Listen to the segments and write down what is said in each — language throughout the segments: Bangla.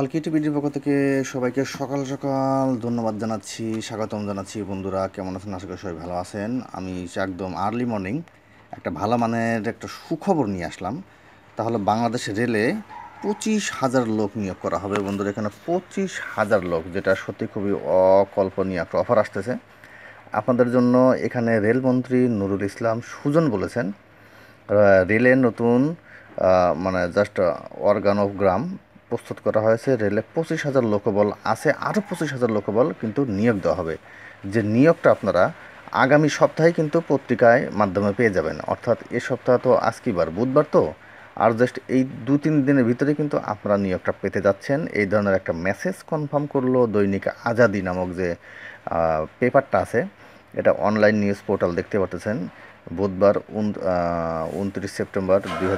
অলকিটিভিটির পক্ষ থেকে সবাইকে সকাল সকাল ধন্যবাদ জানাচ্ছি স্বাগতম জানাচ্ছি বন্ধুরা কেমন আছেন আশা করি সবাই ভালো আছেন আমি একদম আর্লি মর্নিং একটা ভালো মানের একটা সুখবর নিয়ে আসলাম তাহলে বাংলাদেশ রেলে পঁচিশ হাজার লোক নিয়োগ করা হবে বন্ধুরা এখানে পঁচিশ হাজার লোক যেটা সত্যি খুবই অকল্পনীয় একটা অফার আসতেছে আপনাদের জন্য এখানে রেলমন্ত্রী নুরুল ইসলাম সুজন বলেছেন রেলের নতুন মানে জাস্ট অফ গ্রাম প্রস্তুত করা হয়েছে রেলে পঁচিশ হাজার লোকবল আছে আরও পঁচিশ হাজার লোকবল কিন্তু নিয়োগ দেওয়া হবে যে নিয়োগটা আপনারা আগামী সপ্তাহে কিন্তু পত্রিকায় মাধ্যমে পেয়ে যাবেন অর্থাৎ এ সপ্তাহ তো আজকিবার বুধবার তো আর জাস্ট এই দু তিন দিনের ভিতরে কিন্তু আপনারা নিয়োগটা পেতে যাচ্ছেন এই ধরনের একটা মেসেজ কনফার্ম করলো দৈনিক আজাদি নামক যে পেপারটা আছে এটা অনলাইন নিউজ পোর্টাল দেখতে পারতেছেন বুধবার উনত্রিশ সেপ্টেম্বর দুই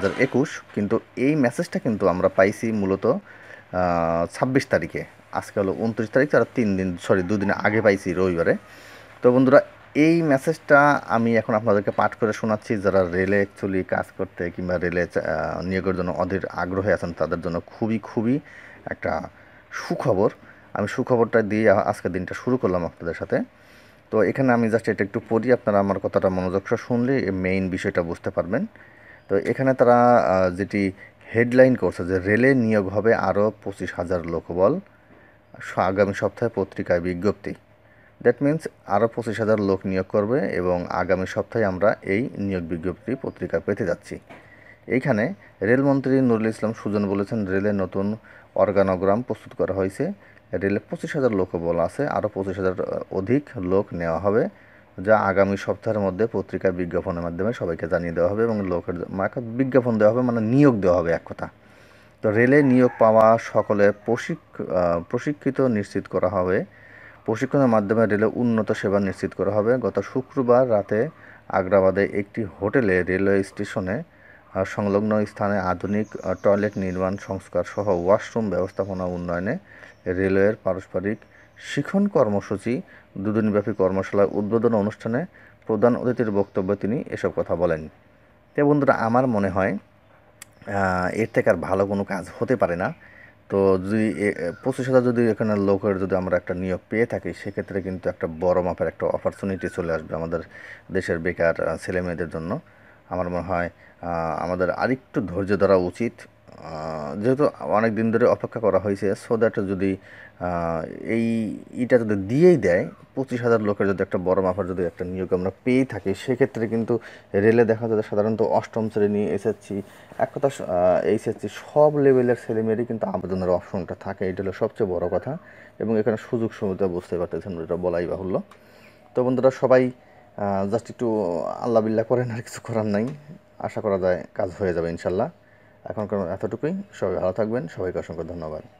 কিন্তু এই মেসেজটা কিন্তু আমরা পাইছি মূলত ছাব্বিশ তারিখে আজকে হলো উনত্রিশ তারিখ তারা তিন দিন সরি দুদিন আগে পাইছি রবিবারে তো বন্ধুরা এই মেসেজটা আমি এখন আপনাদেরকে পাঠ করে শোনাচ্ছি যারা রেলে অ্যাকচুয়ালি কাজ করতে কিংবা রেলে নিয়োগের জন্য অধীর আগ্রহে আছেন তাদের জন্য খুবই খুবই একটা সুখবর আমি সুখবরটা দিয়ে আজকের দিনটা শুরু করলাম আপনাদের সাথে তো এখানে আমি জাস্ট এটা একটু পড়ি আপনারা আমার কথাটা মনোযোগ শুনলে মেইন বিষয়টা বুঝতে পারবেন তো এখানে তারা যেটি হেডলাইন করছে যে রেলে নিয়োগ হবে আরও পঁচিশ হাজার লোকবল আগামী সপ্তাহে পত্রিকায় বিজ্ঞপ্তি দ্যাট মিন্স আরও পঁচিশ হাজার লোক নিয়োগ করবে এবং আগামী সপ্তাহে আমরা এই নিয়োগ বিজ্ঞপ্তি পত্রিকা পেতে যাচ্ছি এইখানে রেলমন্ত্রী নুরুল ইসলাম সুজন বলেছেন রেলের নতুন অর্গানোগ্রাম প্রস্তুত করা হয়েছে রেলে পঁচিশ হাজার লোকও বলা আছে আরও পঁচিশ হাজার অধিক লোক নেওয়া হবে যা আগামী সপ্তাহের মধ্যে পত্রিকার বিজ্ঞাপনের মাধ্যমে সবাইকে জানিয়ে দেওয়া হবে এবং লোকের বিজ্ঞাপন দেওয়া হবে মানে নিয়োগ দেওয়া হবে এক কথা তো রেলে নিয়োগ পাওয়া সকলে প্রশিক্ষিত নিশ্চিত করা হবে প্রশিক্ষণের মাধ্যমে রেলে উন্নত সেবা নিশ্চিত করা হবে গত শুক্রবার রাতে আগ্রাবাদে একটি হোটেলে রেলওয়ে স্টেশনে সংলগ্ন স্থানে আধুনিক টয়লেট নির্মাণ সংস্কার সহ ওয়াশরুম ব্যবস্থাপনা উন্নয়নে রেলওয়ের পারস্পরিক শিখন কর্মসূচি দুদিনব্যাপী কর্মশালার উদ্বোধন অনুষ্ঠানে প্রধান অতিথির বক্তব্যে তিনি এসব কথা বলেন তে বন্ধুরা আমার মনে হয় এর থেকে আর ভালো কোনো কাজ হতে পারে না তো যদি পঁচিশ হাজার যদি এখানে লোকের যদি আমরা একটা নিয়োগ পেয়ে থাকি সেক্ষেত্রে কিন্তু একটা বড় মাপের একটা অপরচুনিটি চলে আসবে আমাদের দেশের বেকার ছেলেমেয়েদের জন্য আমার মনে হয় আমাদের আরেকটু ধৈর্য ধরা উচিত যেহেতু অনেক দিন ধরে অপেক্ষা করা হয়েছে সো দ্যাট যদি এই এটা যদি দিয়েই দেয় পঁচিশ হাজার লোকের যদি একটা বড় মাফার যদি একটা নিয়োগ আমরা পেয়ে থাকি সেক্ষেত্রে কিন্তু রেলে দেখা যায় সাধারণত অষ্টম শ্রেণী এসএসসি এক কথা এইচএসসি সব লেভেলের ছেলেমেয়েরই কিন্তু আবেদনের অপশনটা থাকে এটা হলো সবচেয়ে বড় কথা এবং এখানে সুযোগ সুবিধা বুঝতে পারতেছেন এটা বলাই বাহুল্য তো বন্ধুরা সবাই জাস্ট একটু আল্লাহ বিল্লা করেন আর কিছু করার নাই আশা করা যায় কাজ হয়ে যাবে ইনশাল্লাহ এখনকার এতটুকুই সবাই ভালো থাকবেন সবাইকে অসংখ্য ধন্যবাদ